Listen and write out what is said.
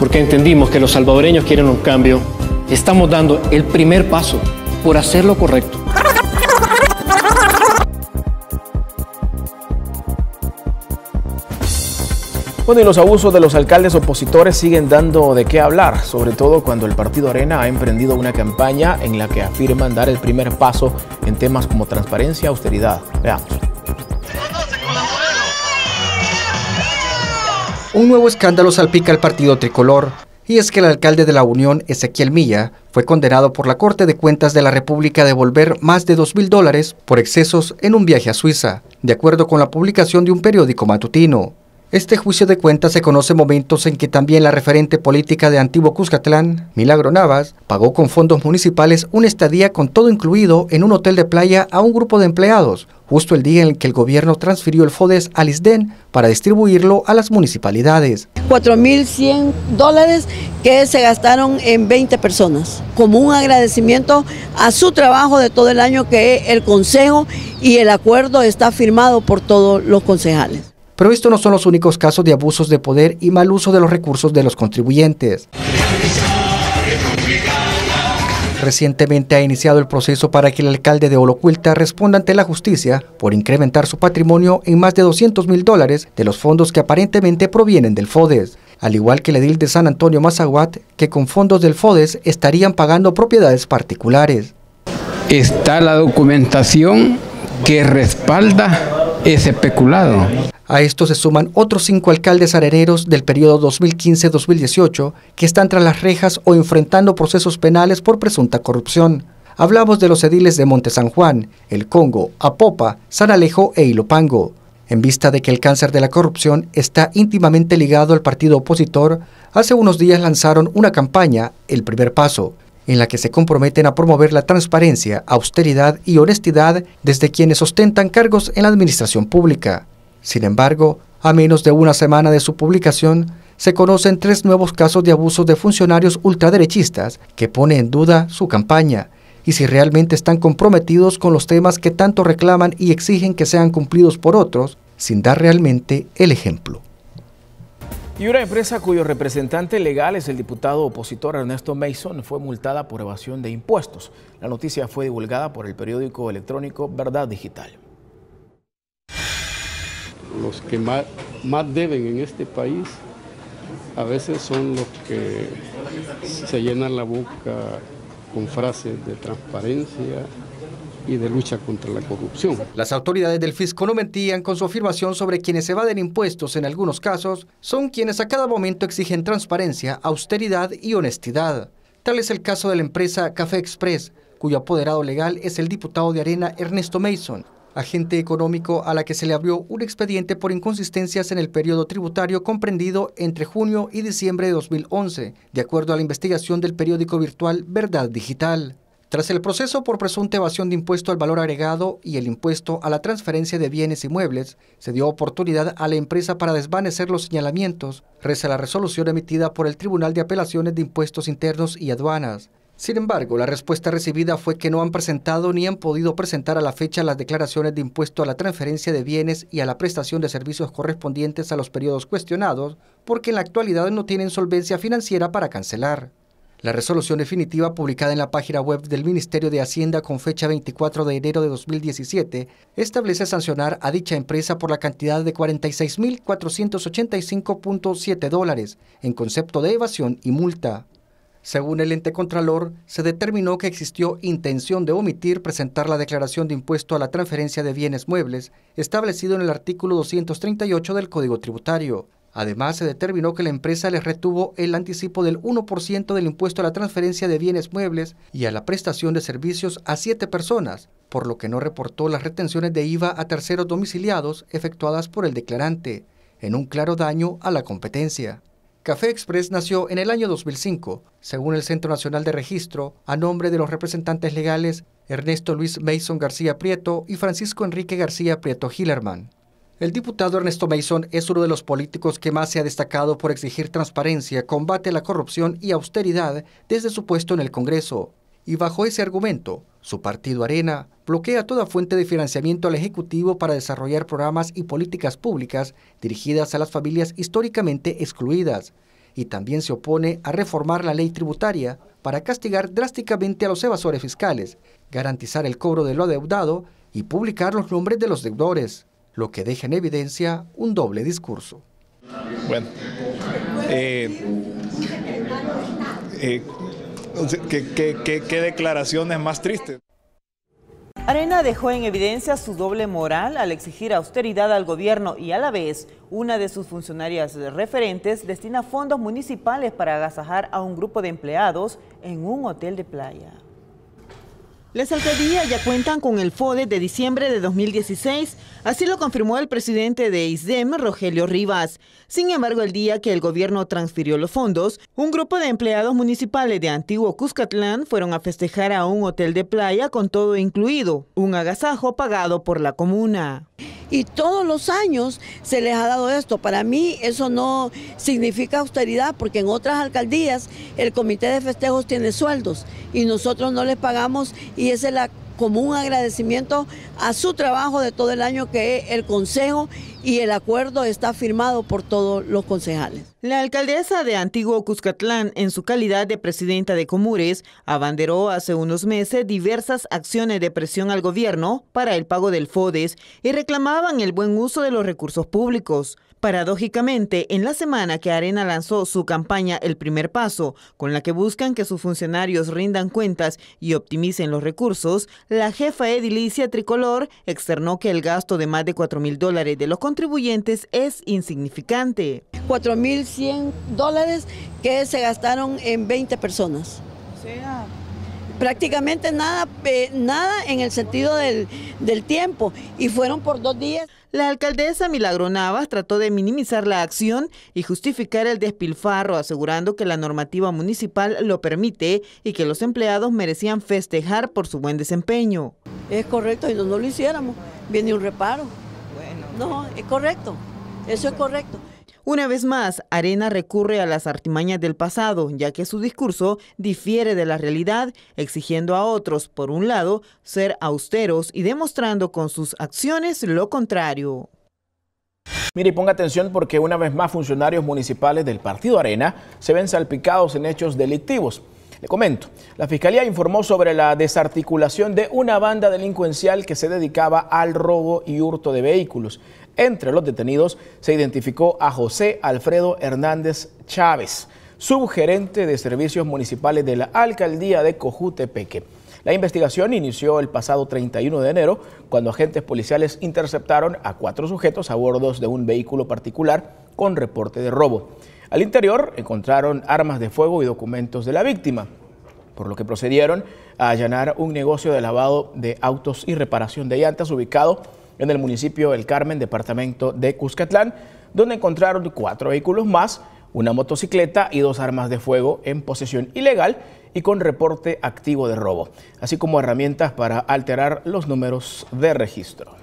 porque entendimos que los salvadoreños quieren un cambio, estamos dando el primer paso por hacer lo correcto. Bueno, y los abusos de los alcaldes opositores siguen dando de qué hablar, sobre todo cuando el Partido Arena ha emprendido una campaña en la que afirman dar el primer paso en temas como transparencia y austeridad. Veamos. Un nuevo escándalo salpica al partido tricolor, y es que el alcalde de la Unión, Ezequiel Milla, fue condenado por la Corte de Cuentas de la República a devolver más de 2 mil dólares por excesos en un viaje a Suiza, de acuerdo con la publicación de un periódico matutino. Este juicio de cuentas se conoce momentos en que también la referente política de Antiguo Cuscatlán, Milagro Navas, pagó con fondos municipales una estadía con todo incluido en un hotel de playa a un grupo de empleados, justo el día en que el gobierno transfirió el FODES al ISDEN para distribuirlo a las municipalidades. 4.100 dólares que se gastaron en 20 personas, como un agradecimiento a su trabajo de todo el año que el Consejo y el acuerdo está firmado por todos los concejales. Pero estos no son los únicos casos de abusos de poder y mal uso de los recursos de los contribuyentes. Recientemente ha iniciado el proceso para que el alcalde de Olocuilta responda ante la justicia por incrementar su patrimonio en más de 200 mil dólares de los fondos que aparentemente provienen del FODES, al igual que el edil de San Antonio Mazaguat, que con fondos del FODES estarían pagando propiedades particulares. Está la documentación que respalda es especulado. A esto se suman otros cinco alcaldes areneros del periodo 2015-2018 que están tras las rejas o enfrentando procesos penales por presunta corrupción. Hablamos de los ediles de Monte San Juan, El Congo, Apopa, San Alejo e Ilopango. En vista de que el cáncer de la corrupción está íntimamente ligado al partido opositor, hace unos días lanzaron una campaña, El Primer Paso, en la que se comprometen a promover la transparencia, austeridad y honestidad desde quienes ostentan cargos en la administración pública. Sin embargo, a menos de una semana de su publicación, se conocen tres nuevos casos de abuso de funcionarios ultraderechistas que pone en duda su campaña y si realmente están comprometidos con los temas que tanto reclaman y exigen que sean cumplidos por otros, sin dar realmente el ejemplo. Y una empresa cuyo representante legal es el diputado opositor Ernesto Mason fue multada por evasión de impuestos. La noticia fue divulgada por el periódico electrónico Verdad Digital. Los que más, deben en este país a veces son los que se llenan la boca con frases de transparencia, y de lucha contra la corrupción. Las autoridades del fisco no mentían con su afirmación sobre quienes evaden impuestos en algunos casos son quienes a cada momento exigen transparencia, austeridad y honestidad. Tal es el caso de la empresa Café Express, cuyo apoderado legal es el diputado de Arena Ernesto Mason, agente económico a la que se le abrió un expediente por inconsistencias en el periodo tributario comprendido entre junio y diciembre de 2011, de acuerdo a la investigación del periódico virtual Verdad Digital. Tras el proceso por presunta evasión de impuesto al valor agregado y el impuesto a la transferencia de bienes y muebles, se dio oportunidad a la empresa para desvanecer los señalamientos, reza la resolución emitida por el Tribunal de Apelaciones de Impuestos Internos y Aduanas. Sin embargo, la respuesta recibida fue que no han presentado ni han podido presentar a la fecha las declaraciones de impuesto a la transferencia de bienes y a la prestación de servicios correspondientes a los periodos cuestionados, porque en la actualidad no tienen solvencia financiera para cancelar. La resolución definitiva publicada en la página web del Ministerio de Hacienda con fecha 24 de enero de 2017 establece sancionar a dicha empresa por la cantidad de 46.485.7 dólares en concepto de evasión y multa. Según el ente contralor, se determinó que existió intención de omitir presentar la declaración de impuesto a la transferencia de bienes muebles establecido en el artículo 238 del Código Tributario Además, se determinó que la empresa les retuvo el anticipo del 1% del impuesto a la transferencia de bienes muebles y a la prestación de servicios a siete personas, por lo que no reportó las retenciones de IVA a terceros domiciliados efectuadas por el declarante, en un claro daño a la competencia. Café Express nació en el año 2005, según el Centro Nacional de Registro, a nombre de los representantes legales Ernesto Luis Mason García Prieto y Francisco Enrique García Prieto Hillerman. El diputado Ernesto Mason es uno de los políticos que más se ha destacado por exigir transparencia, combate a la corrupción y austeridad desde su puesto en el Congreso. Y bajo ese argumento, su partido Arena bloquea toda fuente de financiamiento al Ejecutivo para desarrollar programas y políticas públicas dirigidas a las familias históricamente excluidas. Y también se opone a reformar la ley tributaria para castigar drásticamente a los evasores fiscales, garantizar el cobro de lo adeudado y publicar los nombres de los deudores lo que deja en evidencia un doble discurso. Bueno, eh, eh, ¿qué, declaraciones más tristes? Arena dejó en evidencia su doble moral al exigir austeridad al gobierno y a la vez una de sus funcionarias referentes destina fondos municipales para agasajar a un grupo de empleados en un hotel de playa. Las alcaldías ya cuentan con el FODE de diciembre de 2016, así lo confirmó el presidente de ISDEM, Rogelio Rivas. Sin embargo, el día que el gobierno transfirió los fondos, un grupo de empleados municipales de Antiguo Cuscatlán fueron a festejar a un hotel de playa con todo incluido, un agasajo pagado por la comuna y todos los años se les ha dado esto. Para mí eso no significa austeridad porque en otras alcaldías el comité de festejos tiene sueldos y nosotros no les pagamos y esa es la como un agradecimiento a su trabajo de todo el año que el Consejo y el acuerdo está firmado por todos los concejales. La alcaldesa de Antiguo Cuscatlán, en su calidad de presidenta de Comures, abanderó hace unos meses diversas acciones de presión al gobierno para el pago del FODES y reclamaban el buen uso de los recursos públicos. Paradójicamente, en la semana que Arena lanzó su campaña El Primer Paso, con la que buscan que sus funcionarios rindan cuentas y optimicen los recursos, la jefa edilicia tricolor externó que el gasto de más de 4 mil dólares de los contribuyentes es insignificante. 4 mil 100 dólares que se gastaron en 20 personas. O sea, prácticamente nada, eh, nada en el sentido del, del tiempo y fueron por dos días. La alcaldesa Milagro Navas trató de minimizar la acción y justificar el despilfarro, asegurando que la normativa municipal lo permite y que los empleados merecían festejar por su buen desempeño. Es correcto, y no, no lo hiciéramos, viene un reparo. Bueno. No, es correcto, eso es correcto. Una vez más, Arena recurre a las artimañas del pasado, ya que su discurso difiere de la realidad, exigiendo a otros, por un lado, ser austeros y demostrando con sus acciones lo contrario. Mire, y ponga atención porque una vez más funcionarios municipales del Partido Arena se ven salpicados en hechos delictivos. Le comento, la Fiscalía informó sobre la desarticulación de una banda delincuencial que se dedicaba al robo y hurto de vehículos. Entre los detenidos se identificó a José Alfredo Hernández Chávez, subgerente de servicios municipales de la Alcaldía de Cojutepeque. La investigación inició el pasado 31 de enero, cuando agentes policiales interceptaron a cuatro sujetos a bordo de un vehículo particular con reporte de robo. Al interior encontraron armas de fuego y documentos de la víctima, por lo que procedieron a allanar un negocio de lavado de autos y reparación de llantas ubicado en el municipio del Carmen, departamento de Cuscatlán, donde encontraron cuatro vehículos más, una motocicleta y dos armas de fuego en posesión ilegal y con reporte activo de robo, así como herramientas para alterar los números de registro.